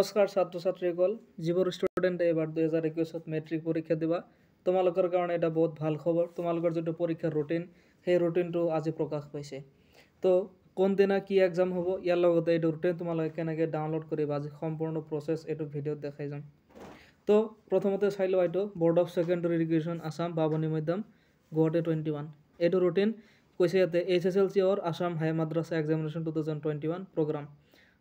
নমস্কাৰ ছাত্ৰ ছাত্ৰীসকল যিবোৰ ষ্টুডেণ্টে এইবাৰ দুহেজাৰ একৈছত মেট্ৰিক পৰীক্ষা দিবা তোমালোকৰ কাৰণে এটা বহুত ভাল খবৰ তোমালোকৰ যিটো পৰীক্ষাৰ ৰুটিন সেই ৰুটিনটো আজি প্ৰকাশ পাইছে তো কোনদিনা কি এক্সাম হ'ব ইয়াৰ লগতে এইটো ৰুটিন তোমালোকে কেনেকৈ ডাউনলোড কৰিবা আজি সম্পূৰ্ণ প্ৰচেছ এইটো ভিডিঅ'ত দেখাই যাম তো প্ৰথমতে চাই লোৱা এইটো board of secondary education Assam বাবনী মধ্যম গুৱাহাটী টুৱেণ্টি ওৱান এইটো ৰুটিন কৈছে ইয়াতে H S L C or Assam high Madrasa examination two thousand twenty one programme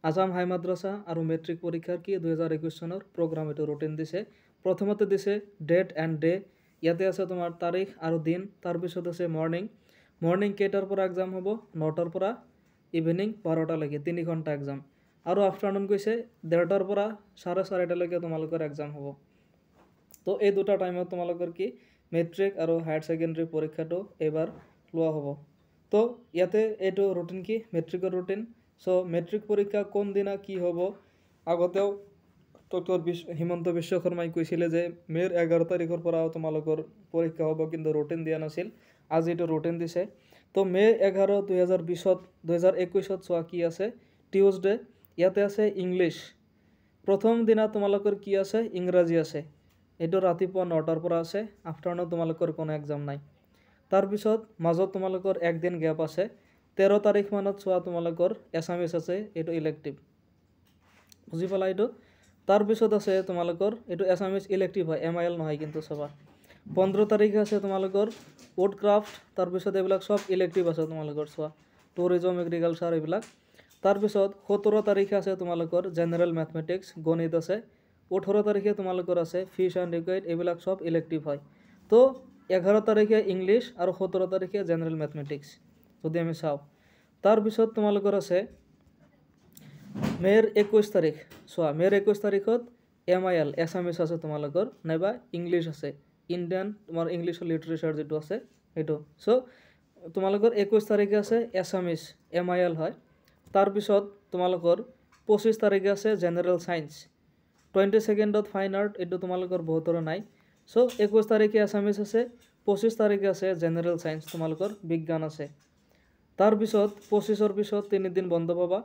Assam high Madrasa আৰু মেট্ৰিক পৰীক্ষাৰ কি দুহেজাৰ একৈছ চনৰ প্ৰগ্ৰাম এইটো ৰুটিন দিছে প্ৰথমতে দিছে ডেট এণ্ড ডে ইয়াতে আছে তোমাৰ তাৰিখ আৰু দিন তাৰপিছত আছে মৰ্ণিং মৰ্ণিং কেইটাৰ পৰা এক্সাম হ'ব নটাৰ পৰা ইভিনিং বাৰটালৈকে তিনি ঘণ্টা এক্সাম আৰু আফটাৰনুন কৈছে ডেৰটাৰ পৰা চাৰে চাৰিটালৈকে তোমালোকৰ এক্সাম হ'ব তো এই দুটা টাইমত তোমালোকৰ কি মেট্ৰিক আৰু হায়াৰ ছেকেণ্ডেৰী পৰীক্ষাটো এইবাৰ লোৱা হ'ব তো ইয়াতে এইটো ৰুটিন কি মেট্ৰিকৰ ৰুটিন সো মেট্রিক পরীক্ষা কোন দিনা কি হব আগতেও ডক্টর হিমন্ত বিশ্বকর্মাই কৈছিলে যে মে'ৰ এঘাৰ তাৰিখৰ পৰা তোমালোকৰ পৰীক্ষা হ'ব কিন্তু ৰুটিন দিয়া নাছিল আজি এইটো ৰুটিন দিছে তো মে' এঘাৰ দুহেজাৰ বিছত দুহেজাৰ একৈছত চোৱা কি আছে টিউজডে ইয়াতে আছে ইংলিছ প্ৰথম দিনা তোমালোকৰ কি আছে ইংৰাজী আছে এইটো ৰাতিপুৱা নটাৰ পৰা আছে আফটাৰনুন তোমালোকৰ কোনো এক্সাম নাই তাৰপিছত মাজত তোমালোকৰ একদিন গেপ আছে তেৰ তাৰিখ মানত চোৱা তোমালোকৰ এছামিছ আছে এইটো ইলেক্টিভ বুজি পালা এইটো তাৰপিছত আছে তোমালোকৰ এইটো এছামিছ ইলেক্টিভ হয় এম আই এল নহয় কিন্তু চাবা পোন্ধৰ তাৰিখে আছে তোমালোকৰ উড ক্ৰাফ্ট তাৰপিছত এইবিলাক চব ইলেক্টিভ আছে তোমালোকৰ চোৱা টুৰিজম এগ্ৰিকালচাৰ এইবিলাক তাৰপিছত সোতৰ তাৰিখে আছে তোমালোকৰ জেনেৰেল মেথমেটিক্স গণিত আছে ওঠৰ তাৰিখে তোমালোকৰ আছে ফিছ এণ্ড ইকুইট এইবিলাক চব ইলেক্টিভ হয় তো এঘাৰ তাৰিখে ইংলিছ আৰু সোতৰ তাৰিখে জেনেৰেল মেথমেটিক্স যদি আমি চাওঁ তাৰপিছত তোমালোকৰ আছে মে'ৰ একৈছ তাৰিখ চোৱা মে'ৰ একৈছ তাৰিখত এম আই এল এছামিছ আছে তোমালোকৰ নাইবা ইংলিছ আছে ইণ্ডিয়ান তোমাৰ ইংলিছৰ লিটাৰেচাৰ যিটো আছে সেইটো চ' তোমালোকৰ একৈছ তাৰিখে আছে এছামিছ এম আই এল হয় তাৰপিছত তোমালোকৰ পঁচিছ তাৰিখে আছে জেনেৰেল ছায়েন্স টুৱেণ্টি ছেকেণ্ডত ফাইন আৰ্ট এইটো তোমালোকৰ বহুতৰে নাই চ' একৈছ তাৰিখে এছামিছ আছে পঁচিছ তাৰিখে আছে জেনেৰেল ছায়েন্স তোমালোকৰ বিজ্ঞান আছে তাৰপিছত পঁচিছৰ পিছত তিনিদিন বন্ধ পাবা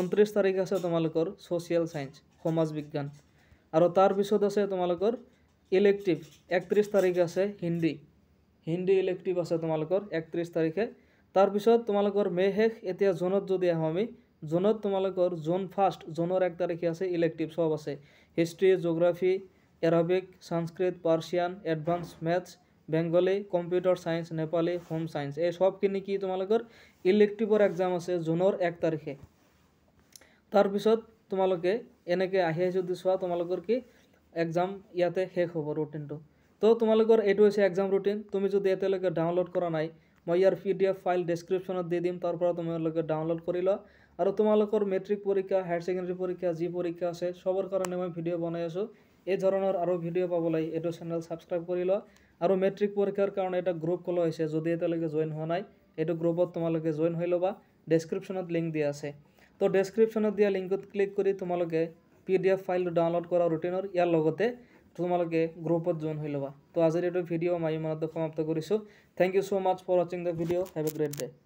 ঊনত্ৰিছ তাৰিখ আছে তোমালোকৰ ছ'চিয়েল ছায়েন্স সমাজ বিজ্ঞান আৰু তাৰপিছত আছে তোমালোকৰ ইলেক্টিভ একত্ৰিছ তাৰিখ আছে হিন্দী হিন্দী ইলেক্টিভ আছে তোমালোকৰ একত্ৰিছ তাৰিখে তাৰপিছত তোমালোকৰ মে' শেষ এতিয়া জুনত যদি আহোঁ আমি জুনত তোমালোকৰ জুন ফাৰ্ষ্ট জুনৰ এক তাৰিখে আছে ইলেক্টিভ সব আছে history geography Arabic Sanskrit Persian advance maths বেঙ্গলে কম্পিউটার সায়েন্স নেপালে হোম সায়েন্স এই সবখিনি কি তোমালোকৰ ইলেক্টিভৰ এক্সাম আছে জুনৰ এক তাৰিখে তাৰপিছত তোমালোকে এনেকৈ আহি আহি যদি চোৱা তোমালোকৰ কি এক্সাম ইয়াতে শেষ হ'ব ৰুটিনটো তো তোমালোকৰ এইটো হৈছে এক্সাম ৰুটিন তুমি যদি এতিয়ালৈকে ডাউনলোড কৰা নাই মই ইয়াৰ পি ডি এফ ফাইল ডেছক্ৰিপশ্যনত দি দিম তাৰপৰা তোমালোকে ডাউনলোড কৰি লোৱা আৰু তোমালোকৰ মেট্ৰিক পৰীক্ষা হায়াৰ ছেকেণ্ডেৰী পৰীক্ষা যি পৰীক্ষা আছে চবৰ কাৰণে মই ভিডিঅ' বনাই আছোঁ এই ধৰণৰ আৰু ভিডিঅ' পাবলৈ এইটো চেনেল ছাবস্ক্ৰাইব কৰি ল আৰু মেট্ৰিক পৰীক্ষাৰ কাৰণে এটা গ্ৰুপ খোলা হৈছে যদি এতিয়ালৈকে জইন হোৱা নাই এইটো গ্ৰুপত তোমালোকে জইন হৈ ল'বা ডেছক্ৰিপশ্যনত লিংক দিয়া আছে তো ডেছক্ৰিপশ্যনত দিয়া লিংকত ক্লিক কৰি তোমালোকে পি ডি এফ ফাইলটো ডাউনলোড কৰা ৰুটিনৰ ইয়াৰ লগতে তোমালোকে গ্ৰুপত জইন হৈ ল'বা তো আজিৰ এইটো ভিডিঅ' মই ইমানতে সমাপ্ত কৰিছোঁ thank you so' much for ৱাচিং the video' have a great day